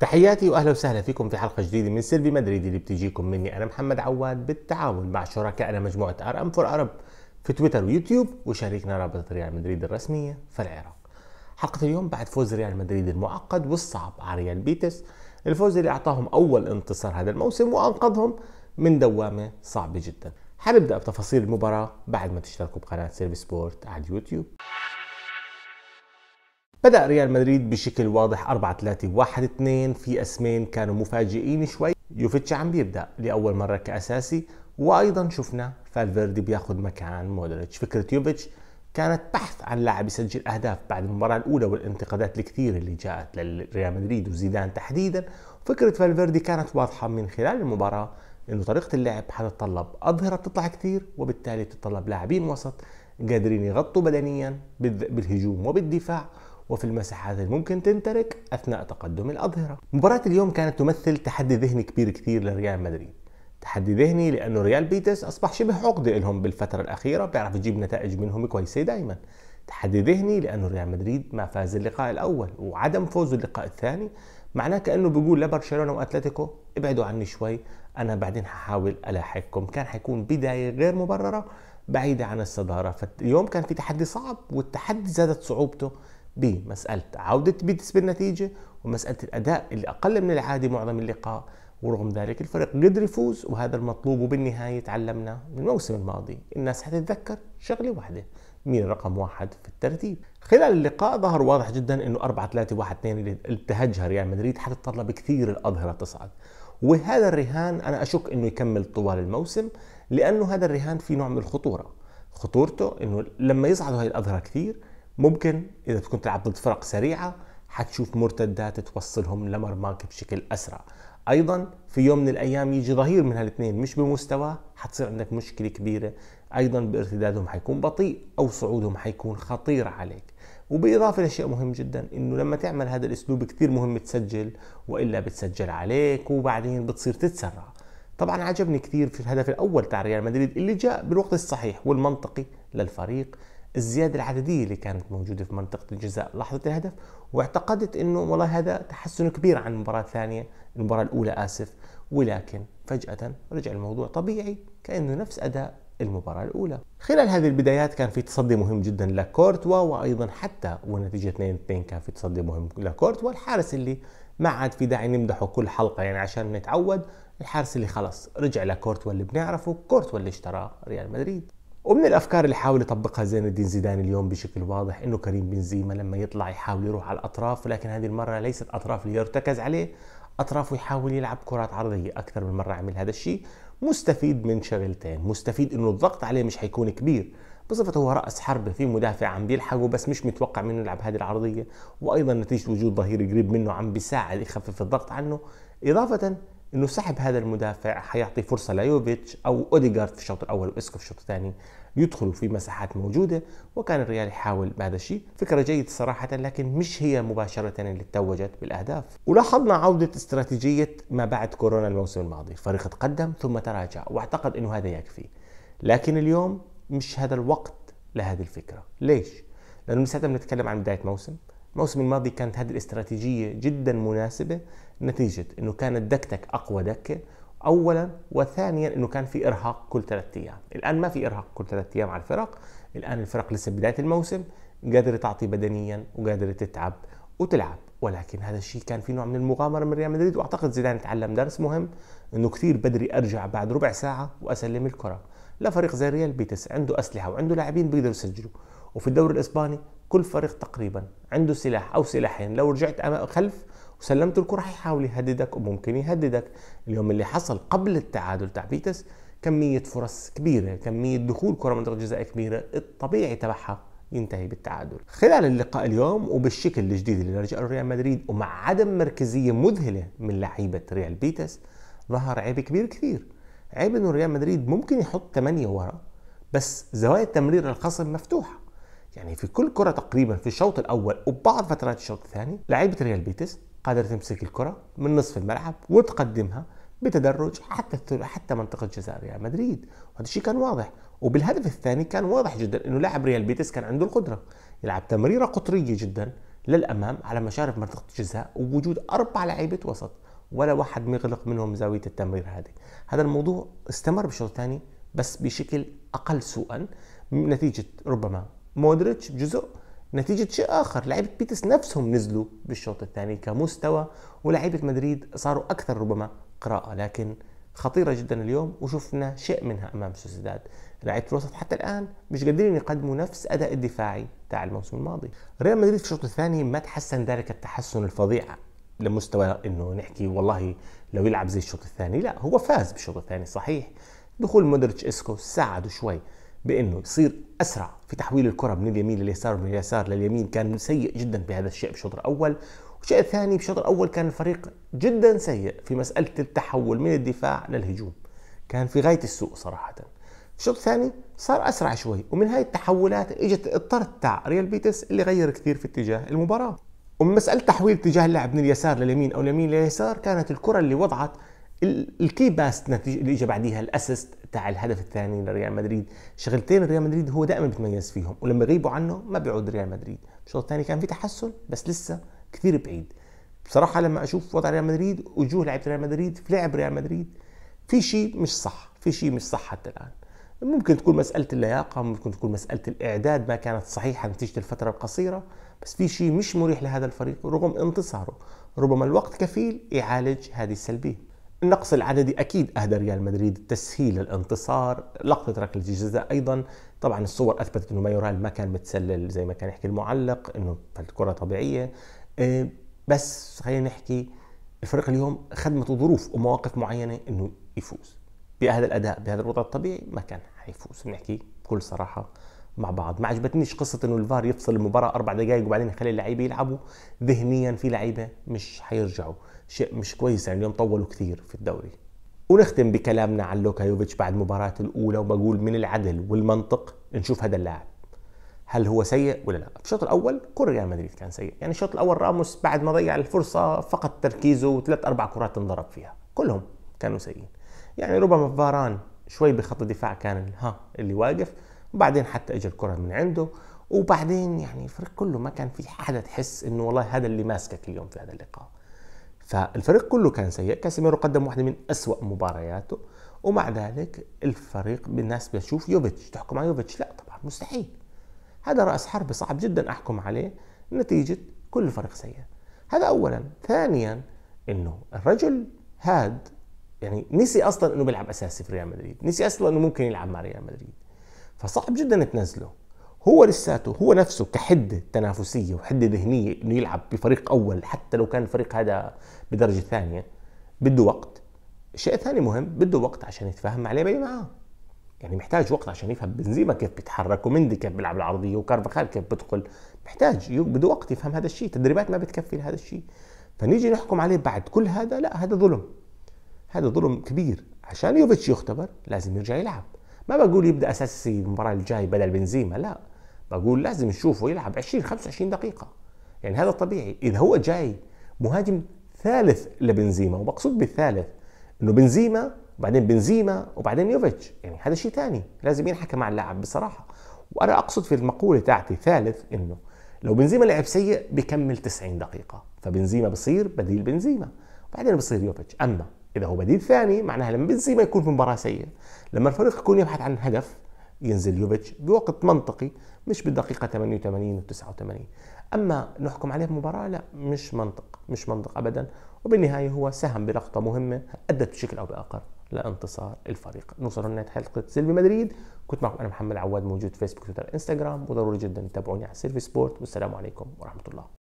تحياتي واهلا وسهلا فيكم في حلقه جديده من سيلفي مدريد اللي بتجيكم مني انا محمد عواد بالتعاون مع شركائنا مجموعه ار ام فور ارب في تويتر ويوتيوب وشريكنا رابطه ريال مدريد الرسميه في العراق. حلقه اليوم بعد فوز ريال مدريد المعقد والصعب على ريال بيتس الفوز اللي اعطاهم اول انتصار هذا الموسم وانقذهم من دوامه صعبه جدا. حنبدا بتفاصيل المباراه بعد ما تشتركوا بقناه سيرفي سبورت على اليوتيوب. بدأ ريال مدريد بشكل واضح 4 3 1 2 في اسمين كانوا مفاجئين شوي يوفيتش عم بيبدأ لأول مرة كأساسي وأيضا شفنا فالفيردي بياخذ مكان مودريتش فكرة يوفيتش كانت بحث عن لاعب يسجل أهداف بعد المباراة الأولى والانتقادات الكثيرة اللي جاءت لريال مدريد وزيدان تحديدا فكرة فالفيردي كانت واضحة من خلال المباراة انه طريقة اللعب حتتطلب أظهرة تطلع كثير وبالتالي تتطلب لاعبين وسط قادرين يغطوا بدنيا بالهجوم وبالدفاع وفي المساحات الممكن تنترك أثناء تقدم الأظهرة مباراة اليوم كانت تمثل تحدي ذهني كبير كثير لريال مدريد تحدي ذهني لأنه ريال بيتس أصبح شبه عقدة لهم بالفترة الأخيرة بيعرف يجيب نتائج منهم كويسة دائما تحدي ذهني لأنه ريال مدريد ما فاز اللقاء الأول وعدم فوزه اللقاء الثاني معناه كأنه بيقول لبرشلونة وأتلتيكو ابعدوا عني شوي أنا بعدين ححاول ألاحقكم كان حيكون بداية غير مبررة بعيدة عن الصدارة فاليوم كان في تحدي صعب والتحدي زادت صعوبته بمساله عوده بيتس بالنتيجه ومساله الاداء اللي اقل من العادي معظم اللقاء ورغم ذلك الفريق قدر يفوز وهذا المطلوب وبالنهايه تعلمنا من الموسم الماضي الناس حتتذكر شغله واحده مين رقم واحد في الترتيب خلال اللقاء ظهر واضح جدا انه 4 3 1 2 اللي التهجها ريال مدريد حتتطلب كثير الاظهره تصعد وهذا الرهان انا اشك انه يكمل طوال الموسم لانه هذا الرهان في نوع من الخطوره خطورته انه لما يصعدوا هاي الاظهره كثير ممكن اذا كنت تلعب ضد فرق سريعه حتشوف مرتدات توصلهم لمرماك بشكل اسرع ايضا في يوم من الايام يجي ظهير من هالاثنين مش بمستواه حتصير عندك مشكله كبيره ايضا بارتدادهم حيكون بطيء او صعودهم حيكون خطير عليك وباضافه لشيء مهم جدا انه لما تعمل هذا الاسلوب كثير مهم تسجل والا بتسجل عليك وبعدين بتصير تتسرع طبعا عجبني كثير في الهدف الاول تاع ريال مدريد اللي جاء بالوقت الصحيح والمنطقي للفريق الزياده العدديه اللي كانت موجوده في منطقه الجزاء لحظه الهدف واعتقدت انه والله هذا تحسن كبير عن المباراه الثانيه المباراه الاولى اسف ولكن فجاه رجع الموضوع طبيعي كانه نفس اداء المباراة الأولى خلال هذه البدايات كان في تصدي مهم جدا لكورتوا وأيضا ونتيجه والنتيجة 2-2 كان في تصدي مهم لكورتوا الحارس اللي ما عاد في داعي نمدحه كل حلقة يعني عشان نتعود الحارس اللي خلص رجع لكورتوا اللي بنعرفه كورتوا اللي اشتراه ريال مدريد ومن الافكار اللي حاول يطبقها زين الدين زيدان اليوم بشكل واضح انه كريم بنزيما لما يطلع يحاول يروح على الاطراف ولكن هذه المره ليست اطراف ليرتكز عليه اطراف يحاول يلعب كرات عرضيه اكثر من مره عمل هذا الشيء مستفيد من شغلتين مستفيد انه الضغط عليه مش حيكون كبير بصفته هو راس حربه في مدافع عم بيلحقه بس مش متوقع منه يلعب هذه العرضيه وايضا نتيجه وجود ظهير قريب منه عم بيساعد يخفف الضغط عنه اضافه انه سحب هذا المدافع حيعطي فرصه ليوفيتش او اوديجارد في الشوط الاول واسكو في الشوط الثاني يدخلوا في مساحات موجوده وكان الريال يحاول بهذا الشيء، فكره جيده صراحه لكن مش هي مباشره اللي توجت بالاهداف، ولاحظنا عوده استراتيجيه ما بعد كورونا الموسم الماضي، الفريق تقدم ثم تراجع واعتقد انه هذا يكفي، لكن اليوم مش هذا الوقت لهذه الفكره، ليش؟ لانه لساتنا بنتكلم عن بدايه موسم، الموسم الماضي كانت هذه الاستراتيجيه جدا مناسبه نتيجة أنه كانت دكتك أقوى دكة أولا وثانيا أنه كان في إرهاق كل ثلاثة أيام الآن ما في إرهاق كل ثلاثة أيام على الفرق الآن الفرق لسه بداية الموسم قادرة تعطي بدنيا وقادرة تتعب وتلعب ولكن هذا الشيء كان في نوع من المغامره من ريال مدريد واعتقد زيدان تعلم درس مهم انه كثير بدري ارجع بعد ربع ساعه واسلم الكره لفريق زي ريال بيتس عنده اسلحه وعنده لاعبين بيقدروا يسجلوا وفي الدوري الاسباني كل فريق تقريبا عنده سلاح او سلاحين لو رجعت خلف وسلمت الكره حيحاول يهددك وممكن يهددك اليوم اللي حصل قبل التعادل تاع بيتس كميه فرص كبيره كميه دخول كره منطقه جزاء كبيره الطبيعي تبعها ينتهي بالتعادل خلال اللقاء اليوم وبالشكل الجديد اللي له ريال مدريد ومع عدم مركزيه مذهله من لعيبه ريال بيتس ظهر عيب كبير كثير عيب انه ريال مدريد ممكن يحط ثمانية ورا بس زوايا التمرير الخصم مفتوحه يعني في كل كره تقريبا في الشوط الاول وبعض فترات الشوط الثاني لعيبه ريال بيتس قادر تمسك الكرة من نصف الملعب وتقدمها بتدرج حتى حتى منطقه جزاء ريال مدريد وهذا الشيء كان واضح وبالهدف الثاني كان واضح جدا انه لاعب ريال بيتس كان عنده القدره يلعب تمريره قطريه جدا للامام على مشارف منطقه الجزاء ووجود اربع لعيبه وسط ولا واحد مغلق منهم زاويه التمرير هذه هذا الموضوع استمر بالشوط الثاني بس بشكل اقل سوءا نتيجه ربما مودريتش جزء نتيجة شيء آخر لعيبة بيتس نفسهم نزلوا بالشوط الثاني كمستوى ولعيبة مدريد صاروا أكثر ربما قراءة لكن خطيرة جدا اليوم وشفنا شيء منها أمام سوسيداد لعيبة الوسط حتى الآن مش قادرين يقدموا نفس أداء الدفاعي تاع الموسم الماضي ريال مدريد في الشوط الثاني ما تحسن ذلك التحسن الفظيع لمستوى انه نحكي والله لو يلعب زي الشوط الثاني لا هو فاز بالشوط الثاني صحيح دخول مودريتش اسكو ساعده شوي بانه يصير اسرع في تحويل الكره من اليمين لليسار ومن اليسار لليمين كان سيء جدا بهذا الشيء بالشوط الاول والشيء الثاني بالشوط الاول كان الفريق جدا سيء في مساله التحول من الدفاع للهجوم كان في غايه السوء صراحه الشوط الثاني صار اسرع شوي ومن هاي التحولات اجت الطرد تاع ريال بيتس اللي غير كثير في اتجاه المباراه ومن مساله تحويل اتجاه اللاعب من اليسار لليمين او اليمين لليسار كانت الكره اللي وضعت الكي باس نتيجه اللي اجى بعديها الاسيست تاع الهدف الثاني لريال مدريد شغلتين ريال مدريد هو دائما بتميز فيهم ولما يغيبوا عنه ما بيعود ريال مدريد الشوط الثاني كان في تحسن بس لسه كثير بعيد بصراحه لما اشوف وضع ريال مدريد وجوه لعيبه ريال مدريد في لعب ريال مدريد في شيء مش صح في شيء مش صح حتى الان ممكن تكون مسألة اللياقة ممكن تكون مسألة الإعداد ما كانت صحيحة نتيجة الفترة القصيرة بس في شيء مش مريح لهذا الفريق رغم انتصاره ربما الوقت كفيل يعالج هذه السلبية النقص العددي اكيد اهدى ريال مدريد تسهيل الانتصار لقطه ركله الجزاء ايضا طبعا الصور اثبتت انه مايورال ما كان متسلل زي ما كان يحكي المعلق انه الكره طبيعيه آه، بس خلينا نحكي الفريق اليوم خدمته ظروف ومواقف معينه انه يفوز بهذا الاداء بهذا الوضع الطبيعي ما كان حيفوز بنحكي بكل صراحه مع بعض ما عجبتنيش قصه انه الفار يفصل المباراه اربع دقائق وبعدين يخلي اللعيبه يلعبوا ذهنيا في لعيبه مش حيرجعوا شيء مش كويس يعني اليوم طولوا كثير في الدوري ونختم بكلامنا عن لوكايوفيتش بعد مباراة الاولى وبقول من العدل والمنطق نشوف هذا اللاعب هل هو سيء ولا لا؟ في الشوط الاول كل ريال مدريد كان سيء، يعني الشوط الاول راموس بعد ما ضيع الفرصه فقد تركيزه وثلاث اربع كرات انضرب فيها، كلهم كانوا سيئين. يعني ربما فاران شوي بخط الدفاع كان ها اللي واقف وبعدين حتى اجى الكره من عنده وبعدين يعني الفريق كله ما كان في حدا تحس انه والله هذا اللي ماسكك اليوم في هذا اللقاء فالفريق كله كان سيء كاسيميرو قدم واحده من أسوأ مبارياته ومع ذلك الفريق الناس بتشوف يوفيتش تحكم على يوفيتش لا طبعا مستحيل هذا راس حرب صعب جدا احكم عليه نتيجه كل فريق سيء هذا اولا ثانيا انه الرجل هاد يعني نسي اصلا انه بيلعب اساسي في ريال مدريد نسي اصلا انه ممكن يلعب مع ريال مدريد فصعب جدا تنزله هو لساته هو نفسه كحده تنافسيه وحده ذهنيه انه يلعب بفريق اول حتى لو كان الفريق هذا بدرجه ثانيه بده وقت شيء ثاني مهم بده وقت عشان يتفاهم مع لعيبه معاه يعني محتاج وقت عشان يفهم بنزيما كيف بيتحرك ومندي كيف بيلعب العرضيه وكارفاخال كيف بدخل محتاج بده وقت يفهم هذا الشيء تدريبات ما بتكفي لهذا الشيء فنيجي نحكم عليه بعد كل هذا لا هذا ظلم هذا ظلم كبير عشان يوفيتش يختبر لازم يرجع يلعب ما بقول يبدا اساسي المباراه الجاي بدل بنزيما لا بقول لازم نشوفه يلعب 20 25 دقيقه يعني هذا طبيعي اذا هو جاي مهاجم ثالث لبنزيما ومقصود بالثالث انه بنزيما وبعدين بنزيما وبعدين يوفيتش يعني هذا شيء ثاني لازم ينحكى مع اللاعب بصراحه وانا اقصد في المقوله تاعتي ثالث انه لو بنزيما لعب سيء بكمل 90 دقيقه فبنزيما بصير بديل بنزيما بعدين بصير يوفيتش اما إذا هو بديل ثاني معناها لما بنزيما ما يكون في مباراة سيئة لما الفريق يكون يبحث عن هدف ينزل يوفيتش بوقت منطقي مش بالدقيقة 88 و 89 أما نحكم عليه بمباراة لا مش منطق مش منطق أبدا وبالنهاية هو ساهم بلقطة مهمة أدت بشكل أو بآخر لانتصار الفريق نوصل هنا حلقة سيلفي مدريد كنت معكم أنا محمد عواد موجود فيسبوك تويتر انستغرام وضروري جدا تتابعوني على سيلفي سبورت والسلام عليكم ورحمة الله